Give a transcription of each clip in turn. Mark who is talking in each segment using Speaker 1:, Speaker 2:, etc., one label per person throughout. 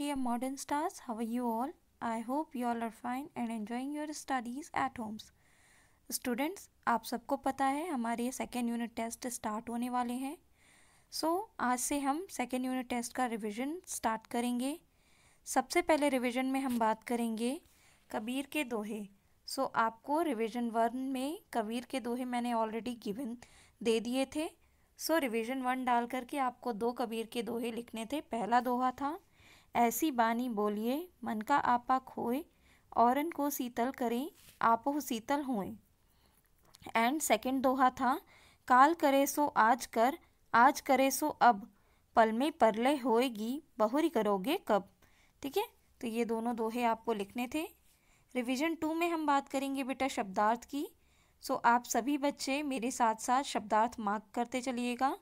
Speaker 1: dear modern stars how are you all I hope you all are fine and enjoying your studies at homes students आप सबको पता है हमारे second unit test start होने वाले हैं सो so, आज से हम सेकेंड यूनिट टेस्ट का रिविज़न स्टार्ट करेंगे सबसे पहले रिविज़न में हम बात करेंगे कबीर के दोहे सो so, आपको रिविज़न वन में कबीर के दोहे मैंने ऑलरेडी गिवन दे दिए थे सो रिविज़न वन डाल करके आपको दो कबीर के दोहे लिखने थे पहला दोहा था ऐसी बानी बोलिए मन का आपा खोए औरन को शीतल करें आपो शीतल होए एंड सेकंड दोहा था काल करे सो आज कर आज करे सो अब पल में परले होएगी बहुरी करोगे कब ठीक है तो ये दोनों दोहे आपको लिखने थे रिवीजन टू में हम बात करेंगे बेटा शब्दार्थ की सो आप सभी बच्चे मेरे साथ साथ शब्दार्थ मार्क करते चलिएगा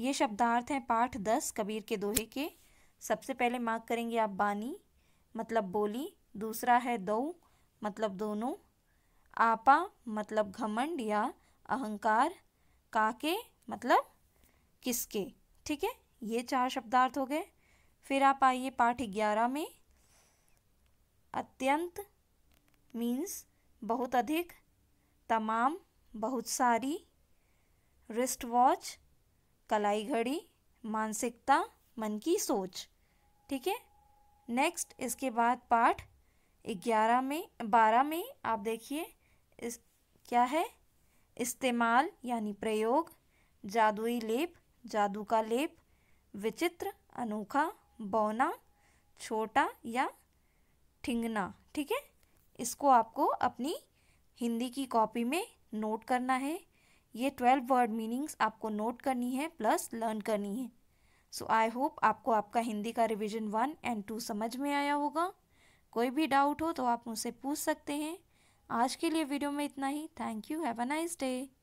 Speaker 1: ये शब्दार्थ हैं पाठ दस कबीर के दोहे के सबसे पहले मार्क करेंगे आप बानी मतलब बोली दूसरा है दो मतलब दोनों आपा मतलब घमंड या अहंकार काके मतलब किसके ठीक है ये चार शब्दार्थ हो गए फिर आप आइए पाठ ग्यारह में अत्यंत मीन्स बहुत अधिक तमाम बहुत सारी रिस्ट वॉच कलाई घड़ी मानसिकता मन की सोच ठीक है नेक्स्ट इसके बाद पाठ ग्यारह में बारह में आप देखिए इस क्या है इस्तेमाल यानी प्रयोग जादुई लेप जादू का लेप विचित्र अनोखा बौना छोटा या ठिंगना ठीक है इसको आपको अपनी हिंदी की कॉपी में नोट करना है ये ट्वेल्व वर्ड मीनिंग्स आपको नोट करनी है प्लस लर्न करनी है सो आई होप आपको आपका हिंदी का रिवीजन वन एंड टू समझ में आया होगा कोई भी डाउट हो तो आप मुझसे पूछ सकते हैं आज के लिए वीडियो में इतना ही thank you have a nice day